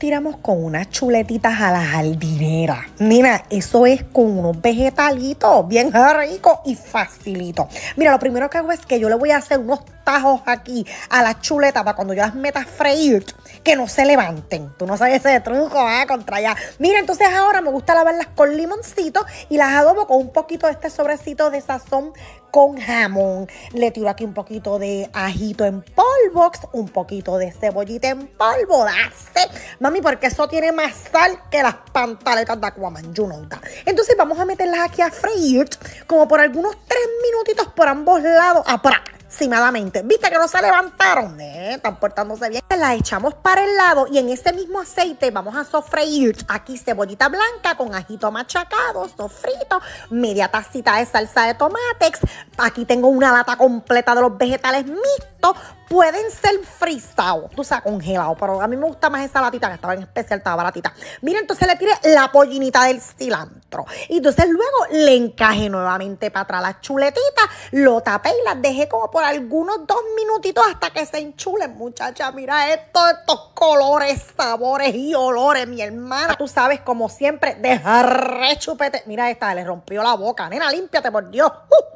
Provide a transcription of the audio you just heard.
tiramos con unas chuletitas a la jardinera. Mira, eso es con unos vegetalitos bien ricos y facilito. Mira, lo primero que hago es que yo le voy a hacer unos tajos aquí a las chuletas para cuando yo las meta a freír, que no se levanten. Tú no sabes ese truco, ¿eh? Contra allá. Mira, entonces ahora me gusta lavarlas con limoncito y las adobo con un poquito de este sobrecito de sazón con jamón. Le tiro aquí un poquito de ajito en polvo, un poquito de cebollita en polvo. Dase porque eso tiene más sal que las pantaletas de Aquaman, you Entonces vamos a meterlas aquí a freír como por algunos tres minutitos por ambos lados, aproximadamente. ¿Viste que no se levantaron? Eh, están portándose bien. Las echamos para el lado y en ese mismo aceite vamos a sofreír aquí cebollita blanca con ajito machacado, sofrito, media tacita de salsa de tomatex. Aquí tengo una lata completa de los vegetales mixtos pueden ser frizados tú sabes, congelados, pero a mí me gusta más esa latita que estaba en especial, estaba baratita. Mira, entonces le tiré la pollinita del cilantro. Y entonces luego le encaje nuevamente para atrás las chuletitas, lo tapé y las dejé como por algunos dos minutitos hasta que se enchulen, muchacha. Mira esto, estos colores, sabores y olores, mi hermana. Tú sabes, como siempre, dejar rechupete. Mira esta, le rompió la boca. Nena, límpiate, por Dios. Uh.